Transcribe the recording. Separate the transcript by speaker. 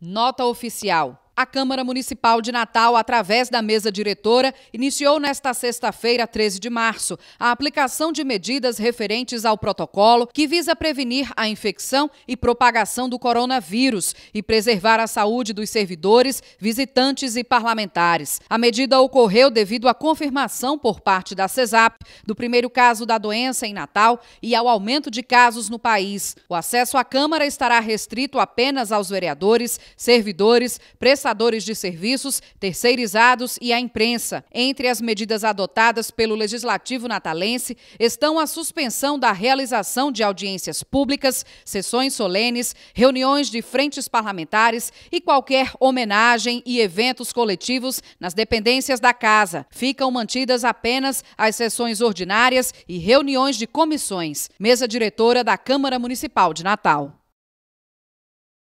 Speaker 1: Nota oficial. A Câmara Municipal de Natal, através da mesa diretora, iniciou nesta sexta-feira, 13 de março, a aplicação de medidas referentes ao protocolo que visa prevenir a infecção e propagação do coronavírus e preservar a saúde dos servidores, visitantes e parlamentares. A medida ocorreu devido à confirmação por parte da CESAP do primeiro caso da doença em Natal e ao aumento de casos no país. O acesso à Câmara estará restrito apenas aos vereadores, servidores, prestadores prestadores de serviços, terceirizados e a imprensa. Entre as medidas adotadas pelo Legislativo natalense estão a suspensão da realização de audiências públicas, sessões solenes, reuniões de frentes parlamentares e qualquer homenagem e eventos coletivos nas dependências da Casa. Ficam mantidas apenas as sessões ordinárias e reuniões de comissões. Mesa diretora da Câmara Municipal de Natal.